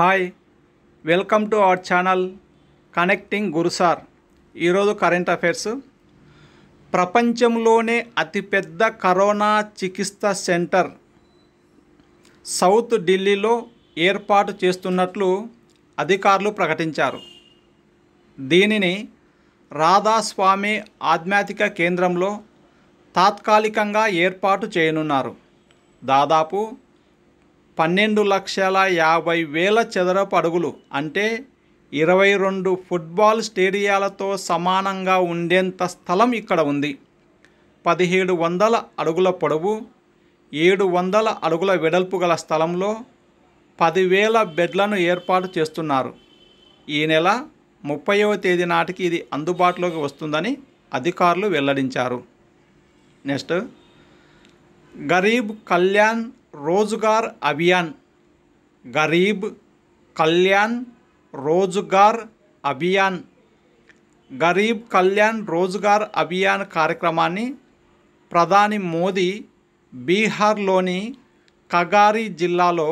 hi welcome to our channel connecting గురుసార్ ఈరోజు current affairs ప్రపంచంలోనే అతిపెద్ద కరోనా చికిత్స సెంటర్ సౌత్ ఢిల్లీలో ఏర్పాటు చేస్తున్నట్లు అధికారులు ప్రకటించారు దీనిని రాధాస్వామి ఆధ్యాత్మిక కేంద్రంలో తాత్కాలికంగా ఏర్పాటు చేయనున్నారు దాదాపు పన్నెండు లక్షల యాభై వేల చదరపు అడుగులు అంటే ఇరవై రెండు ఫుట్బాల్ స్టేడియాలతో సమానంగా ఉండేంత స్థలం ఇక్కడ ఉంది పదిహేడు వందల అడుగుల పొడవు ఏడు వందల అడుగుల వెడల్పు గల స్థలంలో పదివేల బెడ్లను ఏర్పాటు చేస్తున్నారు ఈ నెల ముప్పైవ తేదీ నాటికి ఇది అందుబాటులోకి వస్తుందని అధికారులు వెల్లడించారు నెక్స్ట్ గరీబ్ కళ్యాణ్ రోజుగార్ అభియాన్ గరీబ్ కళ్యాణ్ రోజుగార్ అభియాన్ గరీబ్ కళ్యాణ్ రోజుగార్ అభియాన్ కార్యక్రమాన్ని ప్రధాని మోదీ బీహార్లోని కగారి జిల్లాలో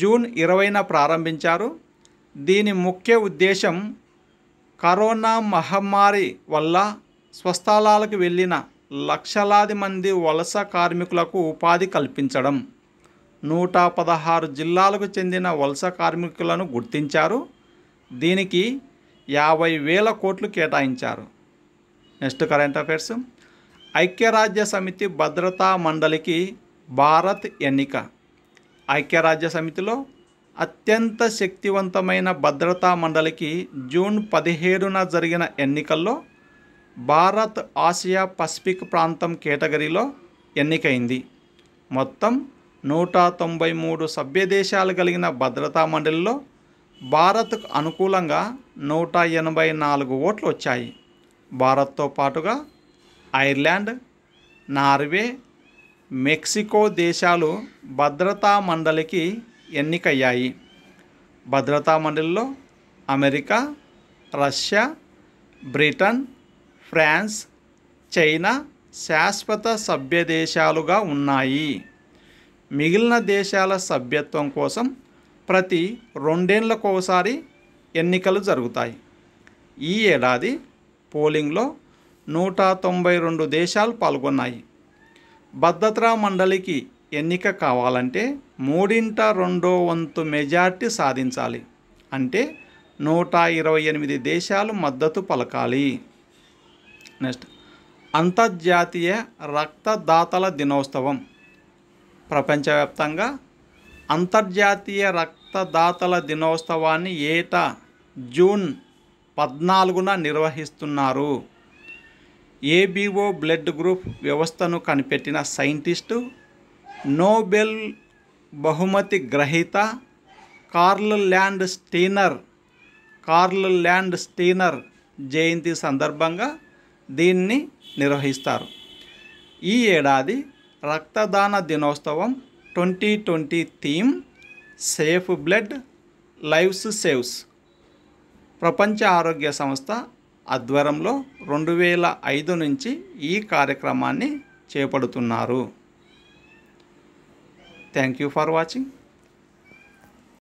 జూన్ ఇరవైన ప్రారంభించారు దీని ముఖ్య ఉద్దేశం కరోనా మహమ్మారి వల్ల స్వస్థలాలకు వెళ్ళిన లక్షలాది మంది వలస కార్మికులకు ఉపాధి కల్పించడం నూట పదహారు జిల్లాలకు చెందిన వలస కార్మికులను గుర్తించారు దీనికి యాభై వేల కోట్లు కేటాయించారు నెక్స్ట్ కరెంట్ అఫైర్స్ ఐక్యరాజ్య సమితి భద్రతా మండలికి భారత్ ఎన్నిక ఐక్యరాజ్య సమితిలో అత్యంత శక్తివంతమైన భద్రతా మండలికి జూన్ పదిహేడున జరిగిన ఎన్నికల్లో భారత్ ఆసియా పసిఫిక్ ప్రాంతం కేటగిరీలో ఎన్నికైంది మొత్తం నూట తొంభై మూడు సభ్యదేశాలు కలిగిన భద్రతా మండలిలో భారత్కు అనుకూలంగా నూట ఎనభై నాలుగు ఓట్లు వచ్చాయి భారత్తో పాటుగా ఐర్లాండ్ నార్వే మెక్సికో దేశాలు భద్రతా మండలికి ఎన్నికయ్యాయి భద్రతా మండలిలో America Russia Britain France China శాశ్వత సభ్యదేశాలుగా ఉన్నాయి మిగిలిన దేశాల సభ్యత్వం కోసం ప్రతి ఒకసారి ఎన్నికలు జరుగుతాయి ఈ ఏడాది పోలింగ్లో నూట తొంభై రెండు దేశాలు పాల్గొన్నాయి భద్రతా మండలికి ఎన్నిక కావాలంటే మూడింట రెండో వంతు మెజార్టీ సాధించాలి అంటే నూట ఇరవై ఎనిమిది దేశాలు మద్దతు పలకాలి నెక్స్ట్ అంతర్జాతీయ రక్తదాతల దినోత్సవం ప్రపంచవ్యాప్తంగా అంతర్జాతీయ రక్తదాతల దినోత్సవాన్ని ఏటా జూన్ పద్నాలుగున నిర్వహిస్తున్నారు ఏబీఓ బ్లడ్ గ్రూప్ వ్యవస్థను కనిపెట్టిన సైంటిస్టు నోబెల్ బహుమతి గ్రహీత Karl Landsteiner Karl Landsteiner జయంతి సందర్భంగా దీన్ని నిర్వహిస్తారు ఈ ఏడాది రక్తదాన దినోత్సవం twenty twenty theme safe blood lives saves ప్రపంచ ఆరోగ్య సంస్థ ఆధ్వర్యంలో రెండు వేల ఐదు నుంచి ఈ కార్యక్రమాన్ని చేపడుతున్నారు థ్యాంక్ యూ ఫర్ వాచింగ్